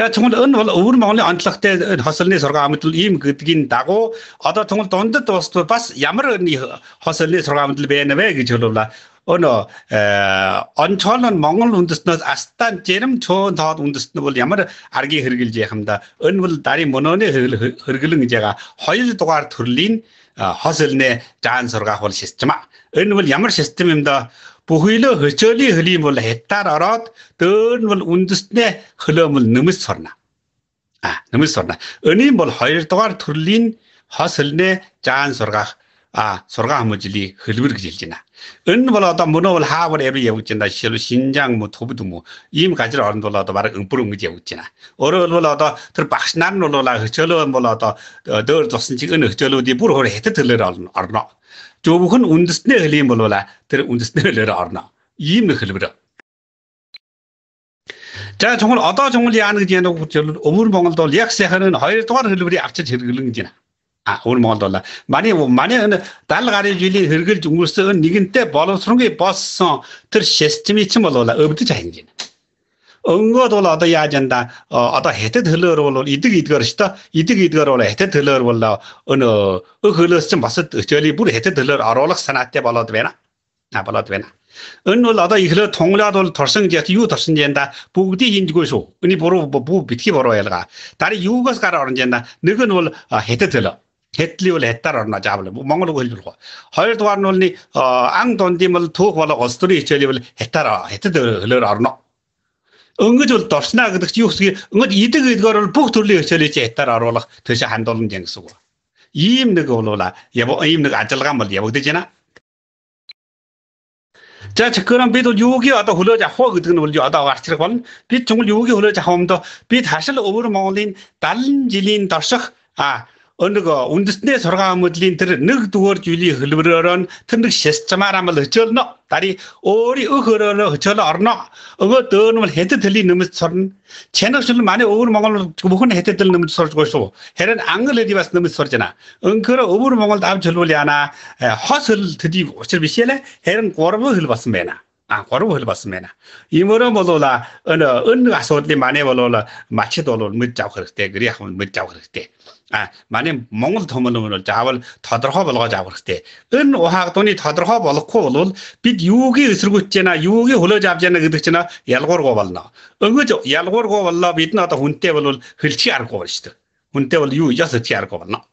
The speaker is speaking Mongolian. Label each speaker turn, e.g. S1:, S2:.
S1: За тэгвэл энэ бол өвөр Монголын онцлогтой хосолны сургаан амтлал ийм гэдгийн дагуу одоо тэгвэл дундад улсууд бас ямар хосолны сургаан амтлал байна вэ гэж хэлвэл өнөө э, онцолон Монгол үндэстнээс астан жирэм чөөн тоод үндэстэн бол ямар аргийн хэрэгжилж яах юм да энэ бол дарын мөнөөний хэрэглэн гэж байгаа хоёр дугаар төрлийн э, хосолны жаан сургаах бол систем а энэ бол ямар систем юм да бүхийлөө хөчөөлийн хөлийн бол хятаар ороод дөөр нь бол үндэснээ хөлөөмөл нэмс сорно. А нэмс сорно. Өнийн бол хоёрдугаар төрлийн хос хөлнээ жаан сургах а сургаан хүмүүжлийн хөлбөр гэж хэлж байна. Энэ нь бол одоо мөнөө бол хаавар явж явж байна. Жишээлбэл Шинжаан мө Төвд мө ийм газар оронд бол одоо баг өнгөр өнгөж явж байна. Өөрөөр бол одоо тэр багш нар нь бол хөчөөлөө бол одоо э, дөөр зосон чиг энэ хөчөөлүүдийн бүр хөр хятад хөлөөр орно зөвхөн нь үндэснээ хэлэм болвола тэр үндэснээ хэлээр орно. Ийм нэг хэлбэр. За чонгол одоо чонгол яана гэж яана гэвэл өмнө Монголд бол яг сайхан нь хоёр дахь хэлбэрийг авчиж хэрэглэн гэж байна. А өмнө Монголд бол маний маний 70 гарын жилийн хэрэгжилж өнгөрсөн нэгэнтээ боловсронгийн болсон тэр системийг чинь болвола өвдөж хань гэж. Өнгөд бол одоо яаж янда одоо хятад хөлөөр бол идэг идгээр шүү дээ. Идэг идгээр бол хятад хөлөөр бол өнөө өх хөлөөс чинь бас төлийн бүр хятад хөлөөр оруулах санаатай болоод байна. А болоод байна. Энэ бол одоо ихлөө тунглаад бол торсон гэж юу торсон янда бүгдийг хиндгүй шүү. Эний буруу бүү битгий буруу ялгаа. Дараа юугаас гар орно янда нэг нь бол хятад хөлөө. Хэтли бол хятаар орно жаавал Монгол хэлбэр хөө. Хоёрдугаар нь бол ан дунд юм бол төөх болго улс төрийн хичээл бол хятаар хятад хөлөөр орно. Өнгөж бол дорснаа гэдэг чинь юу гэсгийг өнгөд идэг эдгээр бол бүх төрлийн хичээлийг ятаар оруулах тийш хандуулна гэсэн үг. Ийм нэг болвола ийм нэг ажиллагаа бол явагдаж байна. За тэгэхээр бид бол юугийн одоо хөлөөж авах вэ гэдэг нь бол одоо гарч ирэх болно. Бид тэгвэл юугийн хөлөөж авах юм доо бид хашил өвөр Монголын 70 жилийн дорших а Ahh nag un same eu Imadilin tar nag dogoro hulibadharan dhanadaag shashจhama raa macho alaniaa dharih ooa publisher 30 naa acho lugaro ropes. Agar a inevitably go ah jimindaldi dhaqtoホio gooo. Guyo nay Yadinga dhafang mando Naa-y recomendaman'iman ngaya hu gy聴 Zen'i encore ra' lindaa poni chor." Prague. Is that so? I revoke tweqin싯 а 3 хөл болсон байна. Иймэрэн болвол энэ асуудлын манай болвол мачид болвол мэдж авах хэрэгтэй, гэр яхам мэдж авах хэрэгтэй. А манай Монгол төмөлөөр бол заавал тодорхой болгож авах хэрэгтэй. Энэ ухаагдууны тодорхой болохгүй бол бид юугийн эсэргүүцэж яана, юугийн хөлөөж авч яана гэдэг чинь ялгуургүй болно. Өгөөж ялгуургүй боллоо бид нэг одоо хүнтэй бол хэлчих аргагүй байна шүү дээ. Хүнтэй бол юу ясаж аргагүй болно.